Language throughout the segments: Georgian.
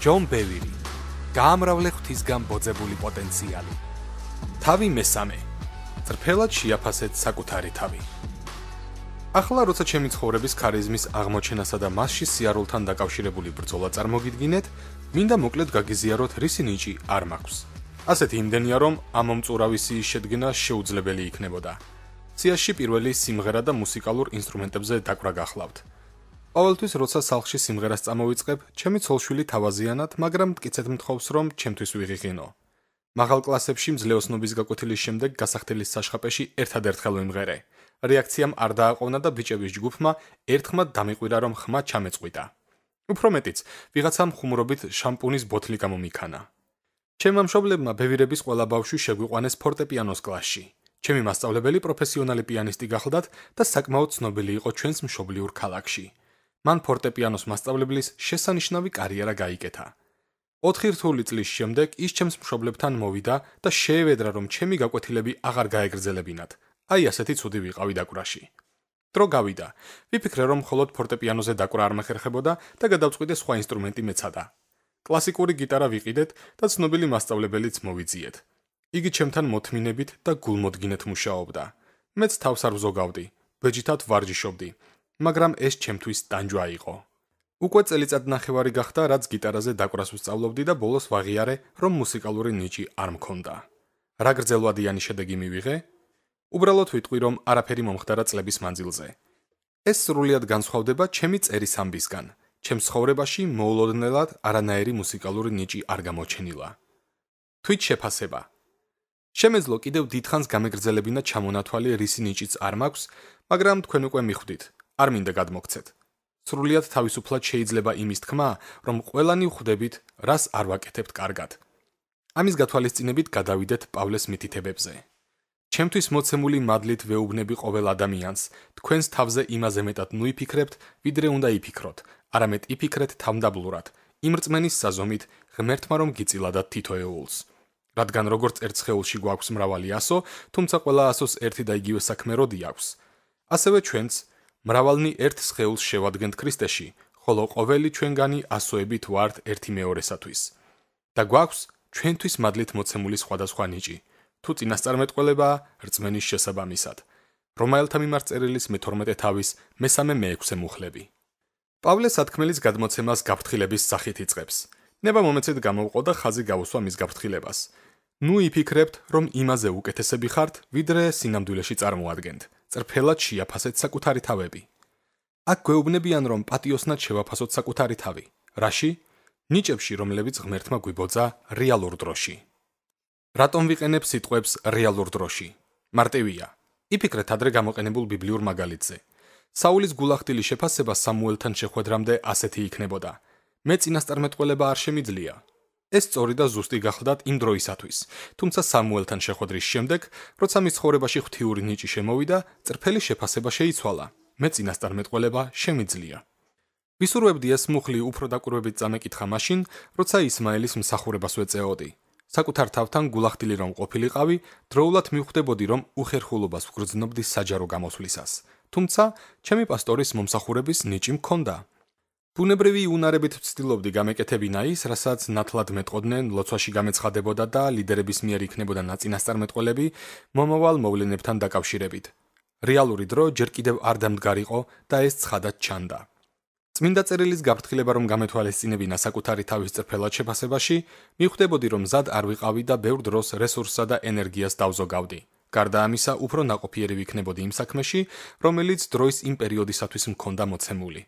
ჯონ ბევირი გამრავლე ღვთისგან ბოძებული პოტენციალი თავი მესამე წრფელად შეაფასეთ საკუთარი თავი ახლა როცა ჩემი ცხოვრების ქარიზმის აღმოჩენასა და მასში სიარულთან დაკავშირებული ბრძოლა წარმოგიდგინეთ მინდა მოკლედ გაგიზიაროთ რისი ნიჭი არ მაქვს ასეთ იმდენია რომ ამ მომწურავისი შედგენა შეუძლებელი იქნებოდა ციაში პირველი სიმღერა და მუსიკალურ ინსტრუმენტებზე დაკვრა გახლავთ ყოველთვის როცა სახლში სიმღერას წამოვიწყებ, ჩემი ცოლშვილი თავაზიანად, მაგრამ მткиცეთ მთხოვს რომ ჩემთვის ვიღიღინო. მაღალ კლასებში მძლეოსნობის გაკვეთილის შემდეგ გასახდელის საშხაპეში ერთადერთ ხელ ვიმღერე. რეაქციამ არ დააყოვნა და ბიჭების ჯგუფმა ერთხმა დამიყვირა რომ ხმა ჩამეწყვიტა. უფრო მეტიც, ვიღაცამ ხუმრობით შამპუნის ბოთლი გამომიქანა. ჩემმა მშობლებმა ბევირების ყველა ბავშვი შეგვიყვანეს ფორტეპიანოს კლასში. ჩემი მასწავლებელი პროფესიონალი პიანისტი გახლდათ და საკმაოდ ცნობილი იყო ჩვენს მშობლიურ ქალაქში. მან ფორტეპიანოს მასწავლებლის შესანიშნავი კარიერა გაიკეთა. 4 რთული წლის შემდეგ ის ჩემს მშობლებთან მოვიდა და შეევედრა, რომ ჩემი გაკვეთილები აღარ გაეგრძელებინათ. აი ასეთი ცუდი ვიყავი დაკვრაში. დრო გავიდა. ვიფიქრე, რომ მხოლოდ ფორტეპიანოზე დაკვრა არ მახერხებოდა და გადავწყვიტე სხვა ინსტრუმენტი მეცადა. კლასიკური გიტარა ვიყიდეთ და ცნობილი მასწავლებელიც მოვიძიეთ. იგი ჩემთან მოთმინებით და გულმოდგინედ მუშაობდა. მეც თავს არ ვზოგავდი, ბეჯითად ვარჯიშობდი. მაგრამ ეს ჩემთვის დანჯვა იყო. უკვე წელიწადნახევარი გახდა, რაც გიტარაზე დაკვრას ვსწავლობდი და ბოლოს ვაღიარე, რომ მუსიკალური ნიჭი არ მქონდა. რა გრძელვადიანი შედეგი მივიღე? უბრალოდ ვიტყვი, რომ არაფერი მომხდარა წლების მანძილზე. ეს სრულიად განსხვავდება ჩემი წერის ამბისგან. ჩემ ცხოვრებაში მოულოდნელად არანაირი მუსიკალური ნიჭი არ გამოჩენილა. თვით შეფასება შემეძლო კიდევ დიდხანს გამეგრძელებინა ჩამონათვალი რისი ნიჭიც არ მაქვს, მაგრამ თქვენ უკვე მიხვდით, არ მინდა გადმოგცეთ. სრულად თავისუფლად შეიძლება იმის თქმა, რომ ყველანი ხვდებით, რას არ ვაკეთებთ კარგად. ამის გათვალისწინებით გადავიდეთ პავლეს მითითებებზე. ჩემთვის მოცემული მადლით ვეუბნები ყოველ ადამიანს, თქვენს თავზე იმაზე მეტად ნუიფიქრებთ, ვიდრე უნდა იფიქროთ, არამედ იფიქრეთ თამდაბლურად, იმრწმენის საზომით, ღმერთმა რომ გიწილადათ თითოეულს. რადგან როგორც ერთხეულში გვაქვს მრავალი ასო, თუმცა ყველა ასოს ერთი და იგივე საქმე როდი აქვს. ასევე ჩვენც მრავალნი ერთ შეულს შევადგენთ ქრისტეში, ხოლო ყოველი ჩვენგანი ასოებით ვართ ერთიმეორესათვის. და გვაქვს ჩვენთვის მადლით მოცემული სხვადასხვა ნიჭი, თუ წინასწარმეტყველება რწმენის შესაბამისად. რომაელთა მიმართ წერილის მე-12 თავის მესამე მე-6-ე მუხლები. პავლეს სათქმელის გადმოცემას გაფრთხილების სახით იწყებს. ნება მომეცეთ გამოვყო და ხაზი გავუსვა მის გაფრთხილებას. ნუ იფიქრებთ, რომ იმაზე უკეთესები ხართ, ვიდრე სინამდვილეში წარმოადგენთ. წრფელად შეაფასეთ საკუთარი თავები. აქ გვეუბნებიან, რომ პატიოსნად შევაფასოთ საკუთარი თავი. რაში? ნიჭებში, რომლებიც ღმერთმა გვიბოძა რეალურ დროში. რატომ ვიყენებ სიტყვებს რეალურ დროში? მარტივია. იფიქრეთ ადრე გამოყენებულ ბიბლიურ მაგალითზე. საულის გულახდილი შეფასება სამუელთან შეხვედრამდე ასეთი იქნებოდა. მე წინასწარმეტყველება არ შემიძლია, ეს სწორი და ზუსტი გახლდათ იმ დროისათვის. თუმცა სამუელთან შეხვედრის შემდეგ, როცა მის ხორებაში ღთიური ნიჭი შემოვიდა, წრფელი შეფასება შეიცვალა. მე წინასწარ მეტყოლება შემიძლია. ვისურვებდი ეს მუხლი უფრო დაკურვებით წამეკითხა მაშინ, როცა ისმაილის მსახურებას ვეწეოდი. საკუთარ თავთან გულახდილი რომ ყოფილიყავი, დროულად მივხვდებოდი რომ უხერხულობას ვგრძნობდი საჯარო გამოსვლისას. თუმცა, ჩემი პასტორის მომსახურების ნიჭი მქონდა. ბუნებრივი უნარებით ვცდილობდი გამეკეთებინა ის, რასაც ნათლად მეტყოდნენ, ლოცვაში გამეცხადებოდა და ლიდერების მიერ იქნებოდა ნაწინასწარმეტყველები მომავალ მოვლენებთან დაკავშირებით. რეალური დრო ჯერ კიდევ არ დამდგარიყო და ეს ცხადად ჩანდა. წმინდა წერილის გაფრთხილება რომ გამეთვალისწინებინა საკუთარი თავის წრფელად შეფასებაში, მიხვდებოდი რომ ზად არ ვიყავი და ბევრ დროს რესურსსა და ენერგიას დავზოგავდი. გარდა ამისა, უფრო ناقოფიერი ვიქნებოდი იმ საქმეში, რომელიც დროის იმ პერიოდისათვის მქონდა მოცემული.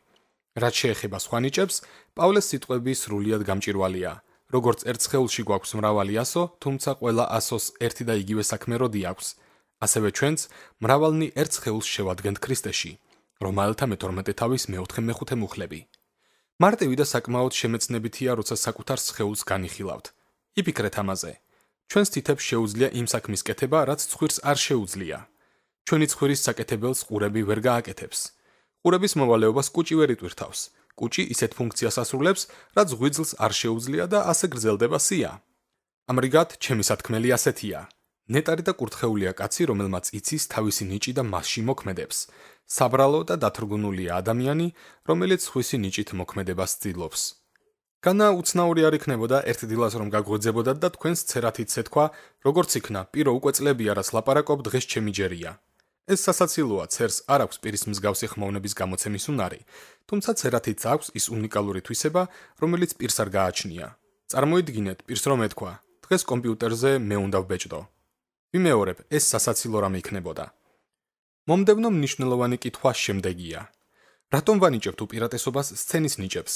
რაც შეეხება სვანიჭებს, პავლეს სიტყვები სრულიად გამჭირვალია. როგორც ertsheulshi გვაქვს მრავალი ასო, თუმცა ყველა ასოს ერთი და იგივე საქმეროდი აქვს. ასევე ჩვენც მრავალნი ertsheulshi შევადგენთ ქრისტეში, რომელთა მე-12 თავის მე-4-მე-5 მუხლები. მარტივი და საკმაოდ შემეცნებითია, როცა საკუთარ ertsheulshi განიხილავთ. იფიქრეთ ამაზე. ჩვენს თითებს შეუძლია იმ საქმის კეთება, რაც ცხვირს არ შეუძლია. ჩვენი ცხვირის საკეთებელს ყურები ვერ გააკეთებს. ხურების მოვალეობას კუჭი ვერ იტვირთავს. კუჭი ისეთ ფუნქციას ასრულებს, რაც ღვიძლს არ შეუძლია და ასე გრძელდება სია. ამრიგად, ჩემი სათქმელი ასეთია. ნეტარი და კურთხეულია კაცი, რომელმაც იცის თავისი ნიჭი და მასში მოქმედებს. საბრალო და დათრგუნულია ადამიანი, რომელიც ხვისი ნიჭით მოქმედებას ცდილობს. განა უცნაური არ ικნებოდა ერთ დილას რომ გაგღვეძებოდა და თქვენს ცერათიც ეთქვა, როგორც იქნა, პირო უკვე წლები არას ლაპარაკობ დღეს ჩემი ჯერია. ეს სასაცილოა წერს არ აქვს პირის მსგავსი ხმოვნების გამოცემის უნარი, თუმცა წერათი წაქვს ის უნიკალური თვისება, რომელიც პირს არ გააჩნია. წარმოიდგინეთ, პირს რომ ეთქვა: "დღეს კომპიუტერზე მე უნდა ვბეჭდო." ვიმეორებ, ეს სასაცილო რამე იქნებოდა. მომდევნო მნიშვნელოვანი კითხვა შემდეგია: რატომ ვანიჭებთ უპირატესობას სცენის ნიჭებს?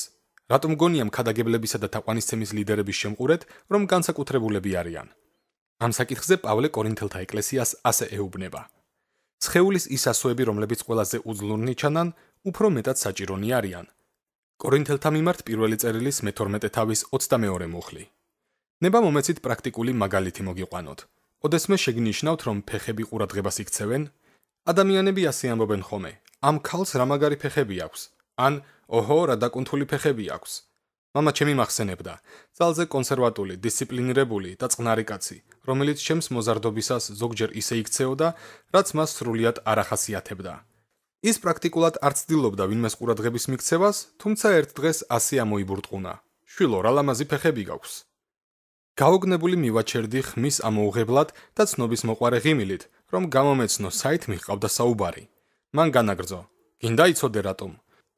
რატომ გონია მქადაგებლებისა და თაყვანისცემის ლიდერების შემყურეთ, რომ განსაკუთრებულები არიან? ამ საკითხზე პავლე კორინთელთა ეკლესიას ასე ეუბნება: სხეულის ისასოები, რომლებიც ყველაზე უძლურნი ჩანან, უფრო მეტად საჭირონი არიან. კორინთელთა მიმართ პირველი წერილის მე-12 თავის 22 მუხლი. ნება მომეცით პრაქტიკული მაგალითი მოგიყვანოთ. ოდესმე შეგნიშნავთ, რომ ფეხები ყურადღებას იქცევენ. ადამიანები ასე ამბობენ ხოლმე: ამ ქალს რა მაგარი ფეხები აქვს? ან, ოჰო, რა დაკუნთული ფეხები აქვს? мама ჩემი მახსენებდა ძალზე კონსერვატული დისციპლინირებული და წყნარი კაცი რომელიც ჩემს მოზარდობისას ზოგჯერ ისე იქცეოდა რაც მას სრულიად არახასიათებდა ის პრაქტიკულად არ ცდილობდა ვინმეს ყურადღების მიქცევას თუმცა ერთ დღეს ასე ამოიბურტყუნა შვილო რა ლამაზი ფეხები გაქვს გაოგნებული მივაჩერდი ხმის ამოუღებლად და ცნობის მოყარე ღიმილით რომ გამომეცნო საით მიჰყავდა საუბარი მან განაგრძო გინდა იცოდე რატომ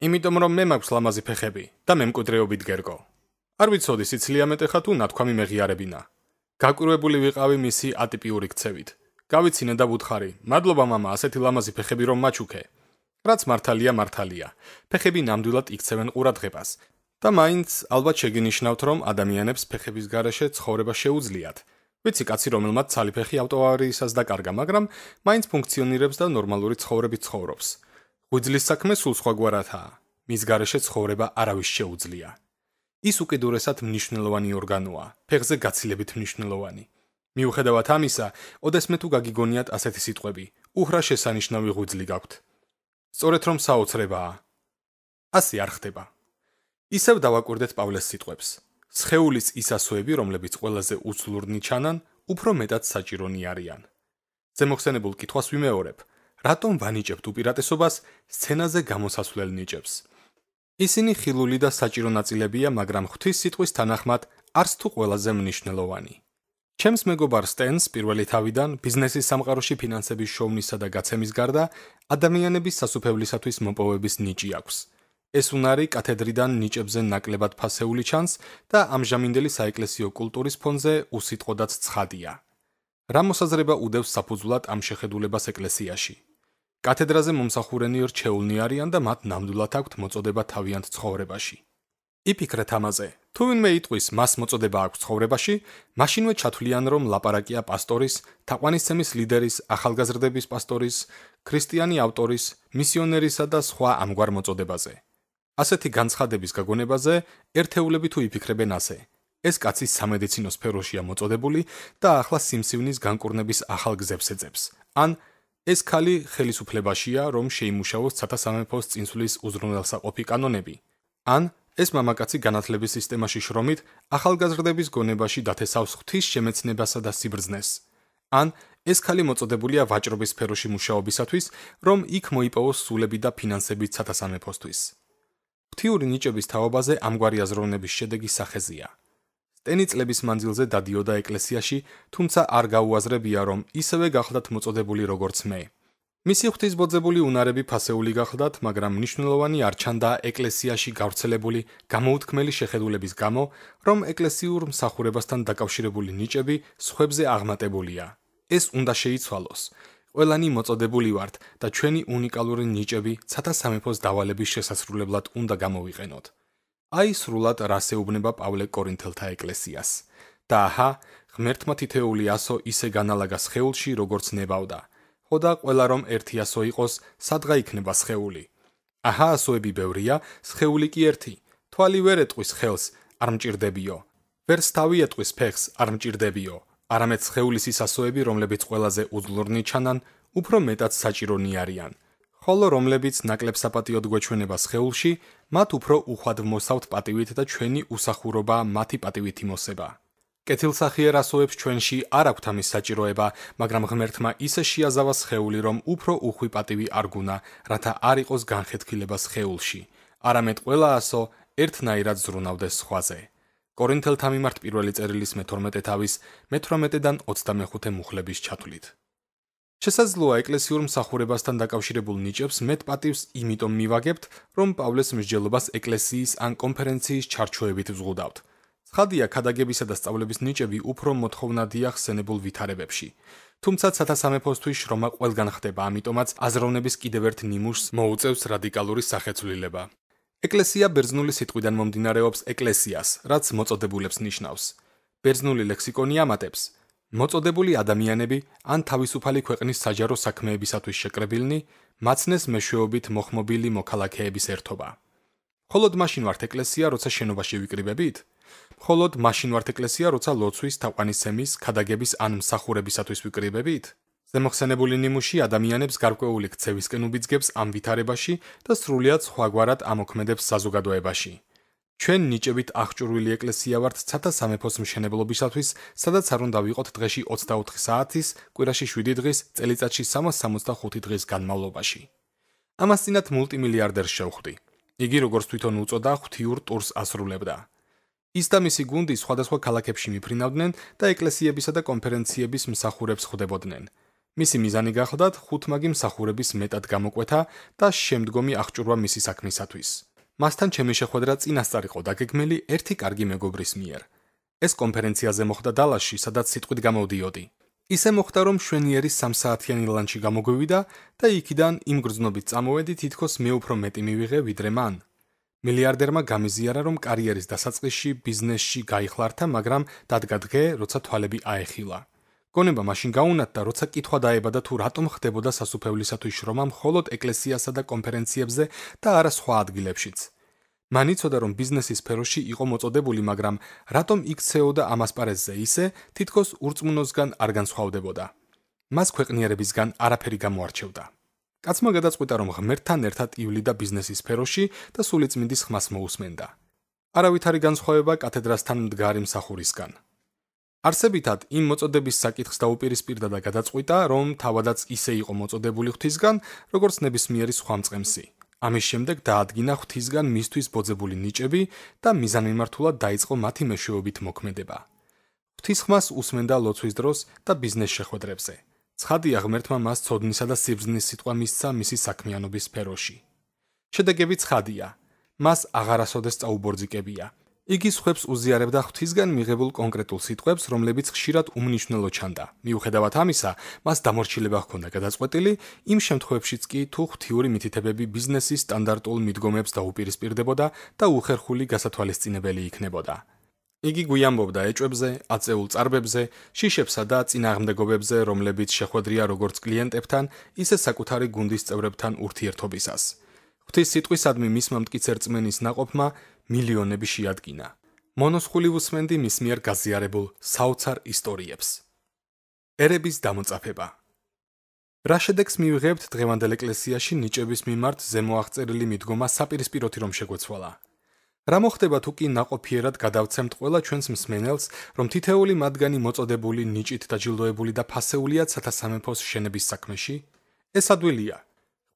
იმიტომ რომ მე მაქვს ლამაზი ფეხები და მე მკუდრეობით გერგო. არ ვიცოდი სიცილია მეტე ხა თუ ნათქვამი მეღიარებინა. გაკვირვებული ვიყავი მისი ატიპიური ქცევით. გავიცინე და ვუთხარი, მადლობა мама, ასეთი ლამაზი ფეხები რომ მაჩუქე. რაც მართალია, მართალია. ფეხები ნამდვილად იქცევენ ყურადღებას. და მაინც ალბათ შეგინიშნავთ, რომ ადამიანებს ფეხების garaშე ცხოვრება შეუძლიათ. ვიცი კაცი, რომელმაც ცალი ფეხი ავტოავარიისას დაკარგა, მაგრამ მაინც ფუნქციონირებს და ნორმალური ცხოვრებით ცხოვრობს. უძლის საქმე სულ სხვაგვარადაა. მის გარეშე ცხოვრება არავის შეუძლია. ის უკიდურესად მნიშვნელოვანი ორგანოა, ფეხზე გაცილებით მნიშვნელოვანი. მიუხედავად ამისა, ოდესმე თუ გაგიგონიათ ასეთი სიტყვები, უხრა შესანიშნავი უძლი გაქვთ. სწორედ რომ საოცრებაა. ასე არ ხდება. ისევ დავაკვირდეთ პავლეს სიტყვებს. სხეულის ისასოები, რომლებიც ყველაზე უცლურნი ჩანან, უფრო მეტად საჭირონი არიან. ზემოხსენებულ კითხვას ვიმეორებ. რატომ ვანიჭებთ უპირატესობას სცენაზე გამოსასვლელ ნიჭებს? ისინი ხილული და საჭირო ნაწილებია, მაგრამ ღვთის სიტყვის თანახმად არც თუ ყველაზე მნიშვნელოვანი. ჩემს მეგობარ სტენს პირველი თავიდან ბიზნესის სამყაროში ფინანსების შოვნისა და გაცემის გარდა ადამიანების სასუფევლისათვის მოპოვების ნიჭი აქვს. ეს უნარი კათედრიდან ნიჭებზე ნაკლებად ფასეული ჩანს და ამჟამინდელი საეკლესიო კულტურის ფონზე უსიტყვოდაც ცხადია. რა მოსაზრება უდევს საფუძვლად ამ შეხედულებას ეკლესიაში? კათედრაზე მომსახურენი რჩეულნი არიან და მათ ნამდვილად აქვთ მოწოდება თავიანთ ცხოვრებაში. იფიქრეთ ამაზე. თუ ვინმე იტყვის, მას მოწოდება აქვს ცხოვრებაში, მაშინვე ჩათვლიან, რომ ლაპარაკია პასტორის, თაყვანისცემის ლიდერის, ახალგაზრდების პასტორის, ქრისტიანი ავტორის, მისიონერისა და სხვა ამგვარ მოწოდებაზე. ასეთი განცხადების გაგონებაზე ერთეულები თუ იფიქრებენ ასე. ეს კაცი სამედიცინო სფეროშია მოწოდებული და ახლა სიმსივნის განკურნების ახალ გზებს ეძებს. ან ეს ხალი ხელისუფლებაშია, რომ შეიმუშაოს ცათა სამეფოს წინსვლის უზრუნველსაყოფი კანონები. ან ეს მამაკაცი განათლების სისტემაში შრომით, ახალგაზრდების გონებაში დათესავს ღვთის შემეცნებასა და სიბრძნეს. ან ეს ხალი მოწოდებულია ვაჭრობის სფეროში მუშაობისათვის, რომ იქ მოიპოვოს სულები და ფინანსები ცათა სამეფოსთვის. ღვთიური ნიჭების თაობაზე ამგვარი აზროვნების შედეგი სახეზია. ტენი წლების მანძილზე დადიოდა ეკლესიაში, თუმცა არ გაუაზრებია, რომ ისევე გახლდათ მოწოდებული როგორც მე. მისი ღვთისმოძებული უნარები ფასეული გახლდათ, მაგრამ მნიშვნელოვანი არ ჩანდა ეკლესიაში გავრცელებული გამოუთქმელი შეხედულების გამო, რომ ეკლესიურ მსახურებასთან დაკავშირებული ნიჭები სხვებზე აღმატებულია. ეს უნდა შეიცვალოს. ყველანი მოწოდებული ვართ და ჩვენი უნიკალური ნიჭები ცათა სამეფოს დავალების შესასრულებლად უნდა გამოვიყენოთ. აი სრულად რასეუბნება პავლე კორინთელთა ეკლესიას და აჰა ღმერთმა თითეული ასო ისე განალაგა შეულში როგორც ნებავდა ხოდა ყველა რომ ერთი ასო იყოს სადღა იქნება შეული აჰა ასოები ბევრია შეული კი ერთი თვალი ვერ ეტყვის ხელს არ მჭirdებიო ვერ სტავი ეტყვის ფეხს არ მჭirdებიო არამედ შეულის ის ასოები რომლებიც ყველაზე უძლურნი ჩანან უფრო მეტად საჭირო ნიარიან ხოლო რომლებიც ნაკლებ საპატიოდ გვეჩვენებას ხეულში, მათ უფრო უხვად მოსავთ პატივით და ჩვენი უსახურობა მათი პატივით იმოსება. კეთილსახიერასოებს ჩვენში არ აქვთ ამის საჭიროება, მაგრამ ღმერთმა ისე შეაზავა ხეული, რომ უფრო უხვი პატივი არ გუნა, რათა არ იყოს განხეთქილებას ხეულში. არამედ ყველა ასო ერთნაირად ზრუნავდეს სხვაზე. კორინთელთა მიმართ პირველი წერილის მე-12 თავის მე-18-დან 25 მუხლების ჩათვლით. შესაძლოა ეკლესიურ მსახურებასთან დაკავშირებულ ნიჭებს მეტ პატივს იმიტომ მივაგებთ, რომ პავლეს მსჯელობას ეკლესიის ან კონფერენციის ჩარჩოებით ვზღუდავთ. ცხადია, ქადაგებისა და სწავლების ნიჭები უფრო მოთხოვნადია ხსენებულ ვითარებებში. თუმცა სათასამეფოსთვის შრომა ყველგან ხდება, ამიტომაც აზროვნების კიდევ ერთ ნიმუშს მოუწევს რადიკალური სახეცვლილება. ეკლესია ბერძნული სიტყვიდან მომდინარეობს ეკლესიას, რაც მოწოდებულებს ნიშნავს. ბერძნული ლექსიკონი ამატებს: მოწოდებული ადამიანები ან თავისუფალი ქვეყნის საჯარო საქმეებისათვის შეკრებილნი მაცნეს მეშვეობით მოხმობილი მოქალაქეების ერთობა. მხოლოდ მაშინ ვართ ეკლესია, როცა შენობაში ვიკრიბებით, მხოლოდ მაშინ ვართ ეკლესია, როცა ლოცვის თაყვანისცემის, ქადაგების ან მსახურებისათვის ვიკრიბებით. ზემოხსენებული ნიმუში ადამიანებს გარკვეული ქცევისკენ უბიძგებს ამ ვითარებაში და სრულიად სხვაგვარად ამოქმედებს საზოგადოებაში. ჩვენ ნიჭებით აღჭურვილი ეკლესია ვართ ცათა სამეფოს მშენებლობისათვის, სადაც არ უნდა ვიყოთ დღეში 24 საათის, კვირაში 7 დღის, წელიწადში 365 დღის განმავლობაში. ამას წინათ მულტიმილიარდერს შევხვდი. იგი როგორც თვითონ უწოდა, ღთიურ ტურს ასრულებდა. ის და მისი გუნდი სხვადასხვა ქალაქებში მიფრინავდნენ და ეკლესიებისა და კონფერენციების მსახურებს ხდებოდნენ. მისი მიზანი გახლდათ ხუთმაგი მსახურების მეტად გამოკვეთა და შემდგომი აღჭურვა მისი საქმისათვის. მასთან ჩემი შეხვედრა წინასწარ იყო დაგეგმილი ერთი კარგი მეგობრის მიერ. ეს კონფერენციაზე მოხდა დალაში, სადაც სიტყვით გამოდიოდი. ისე მოხდა, რომ შვენიერი 3-საათიანი ლანჩი გამოგვივიდა და იქიდან იმ გრძნობით წამოვედი თითქოს მე უფრო მეტი მივიღე ვიდრე მან. მილიარდერმა გამიზიარა, რომ კარიერის დასაწყისში ბიზნესში გაიხლართა, მაგრამ დადგა დღე, როცა თვალები აეხილა. გონება მაშინ გაუნათდა, როცა კითხვა დაებადა თუ რატომ ხდებოდა სასופელისათვის შრომა მხოლოდ ეკლესიასა და კონფერენციებზე და არა სხვა ადგილებშიც. მან იცოდა რომ ბიზნესის სფეროში იყო მოწოდებული, მაგრამ რატომ იქცეოდა ამ ასპარეზზე ისე, თითქოს ურწმუნოსგან არ განსხვავდებოდა. მას ქვეყნიერებისგან არაფერი გამოარჩევდა. კაცმა გადაწყვიტა რომ ღმერთთან ერთად ივლიდა ბიზნესის სფეროში და სულიწმინდის ხმას მოუსმენდა. არავითარი განსხვავება კათედრასთან მდგარი მსახურისგან. არსებითად იმ მოწოდების საკითხს დაუპირისპირდა და გადაწყვიტა, რომ თავადაც ისე იყო მოწოდებული ღვთისგან, როგორც ნებისმიერი სხვა მწყემსი. ამის შემდეგ დაადგინა ღვთისგან მისთვის ბოძებული ნიჭები და მიზანმიმართულად დაიწყო მათი მეშვეობით მოქმედება. ღვთისხმას უსმენდა ლოცვის დროს და ბიზნეს შეხვედრებზე. ცხადია, ღმერთმა მას ცოდნისა და სიბზნის სიტყვა მისცა მისი საქმიანობის სფეროში. შედეგები ცხადია. მას აღარასოდეს წაუბორძიკებია, იგი ხვებს უზიარებდა ღვთისგან მიღებულ კონკრეტულ სიტყვებს, რომლებიც ხშირად უმნიშვნელო ჩანდა. მიუხედავად ამისა, მას დამორჩილება ჰქონდა გადაწყვეტილი, იმ შემთხვევებშიც კი თუ ღვთიური მითითებები ბიზნესის სტანდარტულ მიდგომებს დაუპირისპირდებოდა და უხერხული გასათვალისწინებელი იქნებოდა. იგი გუიამბობდა ეჭვებზე, აწეულ წარბებზე, შიშებსა და წინააღმდეგობებზე, რომლებიც შეხვედრია როგორც კლიენტებთან, ისე საკუთარი გუნდის წევრებთან ურთიერთობისას. ღვთის სიტყვისადმი მისმა მткиცერწმენის ناقოფმა მილიონები შეადგინა. მონოსხულიუსმენდი მის მიერ გაზიარებულ საოცარ ისტორიებს. ერების დამოწაფება. რაშედექს მიიღებთ დღევანდელ ეკლესიაში ნიჭების მიმართ ზემოაღწერილი მიდგომა საპირისპიროთი რომ შეგვეცვალა. რა მოხდება თუ კი ناقოფიერად გადავცემთ ყველა ჩვენს მსმენელს, რომ თითეული მათგანი მოწოდებული ნიჭით დაჯილდოებული და ფასეულია ცათა სამეფოს შენების საქმეში? ეს ადვილია.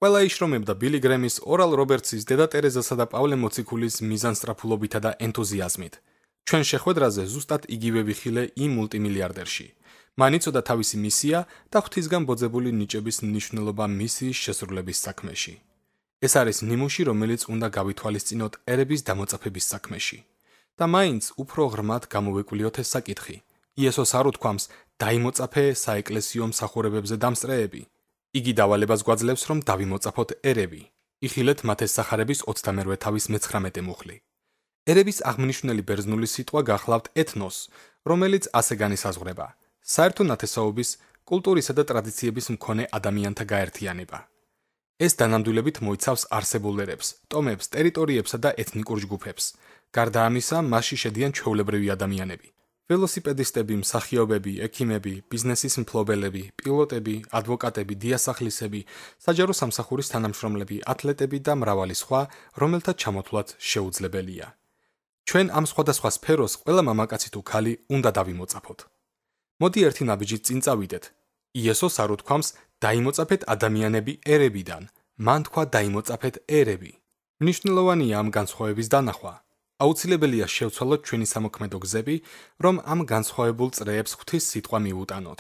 ყველა ისრომებდა ბილი გრემის, ორალ რობერტსის, დედა ტერეზასა და პავლე მოციქულის მიზანსტრაფულობითა და ენთუზიაზმით. ჩვენ შეხვედრაზე ზუსტად იგივე ვიხილე იმ მულტიმილიარდერში. მან იცოდა თავისი მისია და ღვთისგან მოძებული ნიჭების მნიშვნელობა მისიის შესრულების საქმეში. ეს არის ნიმუში, რომელიც უნდა გავითვალისწინოთ ერების დამოწაფების საქმეში. და მაინც უფრო ღრმად გამოვეკვლიოთ ეს საკითხი. იესოს არ უთქვამს დაიმოწაფე საეკლესიო მსახურებებზე დამსწრეები. იგი დავალებას გვაძლევს, რომ დავიმოწაფოთ ერევი. იხილეთ მათეს სახარების 28 თავის 19-ე მუხლი. ერევის აღმნიშვნელი ბერძნული სიტყვა გახლავთ ეთნოს, რომელიც ასე განისაზღვრება: საერთო ნათესაობის, კულტურისა და ტრადიციების მქონე ადამიანთა გაერთიანება. ეს დანამდვილებით მოიცავს არსებულ ერებს, ტომებს, ტერიტორიებსა და ეთნიკურ ჯგუფებს. გარდა ამისა, მასში შედიან ჩვეულებრივი ადამიანები. ველოსიპედისტები, მსახიობები, ექიმები, ბიზნესის მფლობელები, პილოტები, ადვოკატები, დიასახლისები, საჯარო სამსახურის თანამშრომლები, ათლეტები და მრავალი სხვა, რომელთა ჩამოთვლაც შეუძლებელია. ჩვენ ამ სხვადასხვა სფეროს ყველა მამაკაცი თუ ქალი უნდა დავიმოწაფოთ. მოდი ერთი ნაბიჯი წინ წავიდეთ. იესო სარუთქვამს დაიმოწაფეთ ადამიანები ერებიდან, მან თქვა დაიმოწაფეთ ერები. მნიშვნელოვანია ამ განსხვავების დანახვა. აუცილებელია შევცვალოთ ჩვენი სამოქმედო გზები, რომ ამ განსხვავებულ წრეებს ღვთის სიტყვა მიუტანოთ.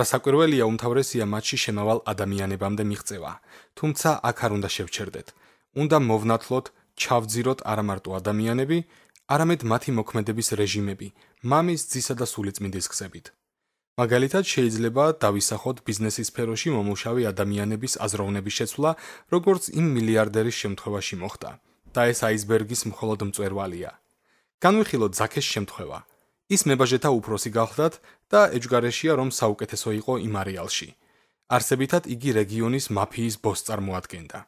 რასაკვირველია, უმთავრესია მათში შემავალ ადამიანებამდე მიღწევა, თუმცა აქ არ უნდა შევჩერდეთ. უნდა მოვნათლოთ, ჩავძიროთ არამარტო ადამიანები, არამედ მათი მოქმედების რეჟიმები, მამის, ძისა და სულიწმინდის გზებით. მაგალითად, შეიძლება დავისახოთ ბიზნესის სფეროში მომუშავე ადამიანების აზროვნების შეცვლა, როგორც იმ მილიარდერის შემთხვევაში მოხდა. და ეს აისბერგის მხოლოდ მწვერვალია. განვიხილოთ ზაქეს შემთხვევა. ის მებაჟეთა უფროსი გახლდათ და ეჯგარეშია, რომ საუკეთესო იყო იმარიალში. არსებითად იგი რეგიონის მაფიის ბოსს წარმოადგენდა.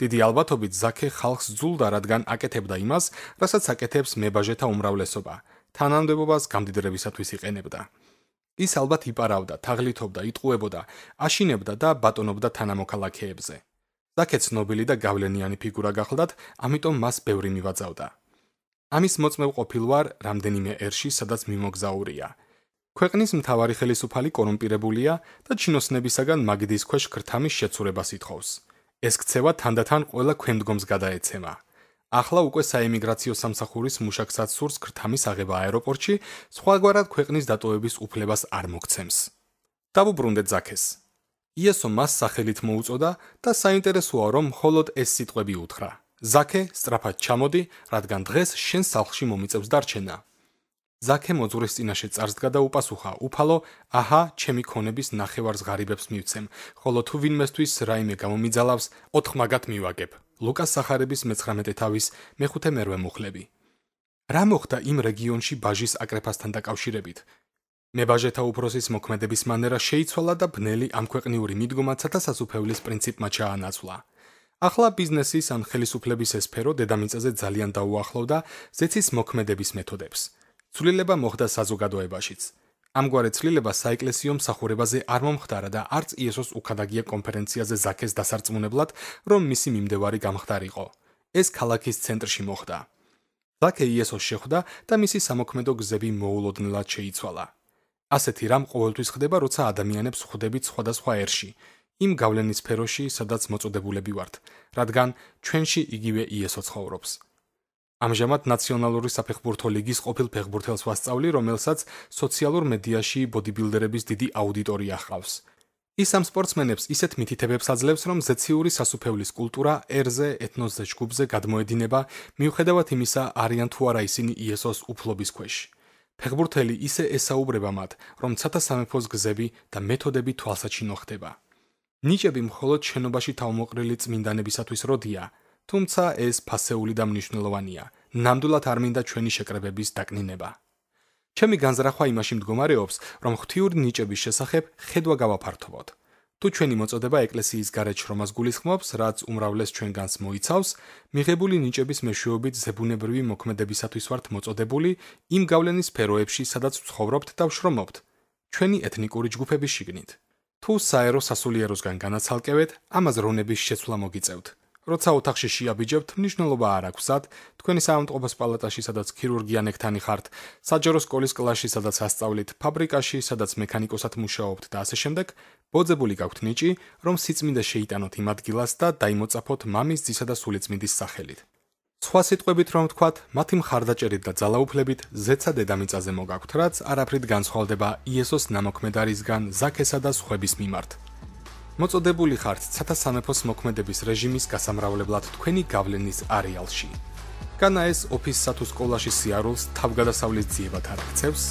დიდი ალბათობით ზაქე ხალხს ძულდა, რადგან აკეთებდა იმას, რასაც აკეთებს მებაჟეთა უმრავლესობა. თანამდებობას გამდიდრებისათვის იყენებდა. ის ალბათ იპარავდა, თაღლითობდა, იტყუებოდა, აშინებდა და ბატონობდა თანამოქალაქეებზე. საკეთ ცნობილი და გავლენიანი ფიგურა გახლდათ, ამიტომ მას ბევრი მივაძავდა. ამის მოწმევ ყოფილვარ რამდენიმე ერში, სადაც მიმოგზაურია. ქვეყნის მთავარი ხელისუფალი კორუმპირებულია და ჩინოსნებისაგან მაგდის ქვეშ ქრთამის შეცურებას ითხოვს. ეს ქცევა თანდათან ყველა ქემდგომს გადაეცემა. ახლა უკვე საემიგრაციო სამსახურის მუშაკსაც სურს ქრთამის აღება აეროპორტში, სხვაგვარად ქვეყნის დატოების უფლებას არ მოგცემს. დაუბრუნდეთ ზაქეს. იესო მას სახელით მოუწოდა და საინტერესოა რომ მხოლოდ ეს სიტყვები უთხრა ზაქე სწრაფად ჩამოდი რადგან დღეს შენ სახლში მომიწევს დარჩენა ზაქე მოძურეს წინაშე წარს გადა უპასუხა უფალო აჰა ჩემი ქონების ნახევარს ღარიბებს მივცემ ხოლო თუ ვინმესთვის რაიმე გამომიძალავს ოთხმაგად მივაგებ ლუკას სახარების 19-ე თავის მე-5-ე მუხლები რა მოხდა იმ რეგიონში ბაჟის აკრეფასთან დაკავშირებით მებაჟეთა უფროსის მოქმედების მანერა შეიცვალა და ბნელი ამქვეყნიური მიდგომაცა და სასუფევლის პრინციპმა ჩაანაცვლა. ახლა ბიზნესის ან ხელისუფლების ეს სფერო დედამიწაზე ძალიან დაუახლოვდა ზეცის მოქმედების მეთოდებს. ცვლილება მოხდა საზოგადოებაშიც. ამგვარი ცვლილება საეკლესიო მსახურებაზე არ მომხდარა და არც იესოს უქადაგია კონფერენციაზე ზაქეს დასარწმუნებლად, რომ მისი მიმდევარი გამხდარიყო. ეს ქალაქის ცენტრში მოხდა. ზაქე იესოს შეხვდა და მისი სამოქმედო გზები მოულოდნელად შეიცვალა. ასეთი რამ ყოველთვის ხდება, როცა ადამიანებს ხვდებით სხვადასხვა ერში, იმ გავლენის სფეროში, სადაც მოწოდებულები ვართ, რადგან ჩვენში იგივე იესო ცხოვრობს. ამჟამად ნაციონალური საფეხბურთო ლიგის ყოფილ ფეხბურთელს ვასწავლი, რომელსაც სოციალურ მედიაში ბოდიბილდერების დიდი აუდიტორია ჰყავს. ის ამ სპორტსმენებს ისეთ მითითებებს აძლევს, რომ ზეციური სასუფევლის კულტურა ერზე, ეთნოსზე, ჯგუფზე გადმოედინება, მიუხედავად იმისა, არიან თუ არა ისინი იესოს უფლობის ქვეშ. ფეხბურთელი ისე ესაუბრება მათ, რომ ცათა სამეფოს გზები და მეთოდები თვალსაჩინო ხდება. ნიჭები მხოლოდ შენობაში თავმოყრილი წმინდანებისათვის როდია, თუმცა ეს ფასეული და მნიშვნელოვანია. ნამდვილად არ მინდა ჩვენი შეკრებების დაკნინება. ჩემი განზრახვა იმაში მდგომარეობს, რომ ღთიურ ნიჭების შესახებ ხედვა გავაფართოვოთ. თუ ჩვენი მოწოდება ეკლესიის გარეთ შრომას გულისხმობს, რაც უმრავლეს ჩვენგანს მოიცავს, მიღებული ნიჭების მეშვეობით ზებუნებრივი მოქმედებისათვის ვართ მოწოდებული იმ გავლენის სფეროებში, სადაც ცხოვრობთ და შრომობთ, ჩვენი ეთნიკური ჯგუფების შიგნით. თუ საერო სასულიეროსგან განაცალკევეთ, ამაზრონების შეცვლა მოგიწევთ. როცა ოთახში შეაბიჯებთ, მნიშვნელობა არ აქვს ად თქვენი საავადმყოფოს პალატაში, სადაც ქირურგიან ექთანი ხართ, საჯარო სკოლის კლასში, სადაც ასწავლით, ფაბრიკაში, სადაც მექანიკოსად მუშაობთ და ასე შემდეგ, ბოძებული გაქვთ ნიჭი, რომ სიწმინდე შეიტანოთ იმ ადგილას და დაიმოწაფოთ მამის ძისა და სულიწმინდის სახელით. სხვა სიტყვებით რომ ვთქვათ, მათი მხარდაჭერით და ძალაუფლებით ზეცა დედამიწაზე მოგაქვთ, რაც არაფრით განსხვავდება იესოს ნამოქმედარისგან, ზაქესა და სხვების მიმართ. მოწოდებული ხართ ცათა სამეფოს მოქმედების რეჟიმის გასამრავლებლად თქვენი გავლენის არეალში. განა ეს ოფისსა თუ სკოლაში სიარულს თავგადასავლის ძიებათ არ ქცევს?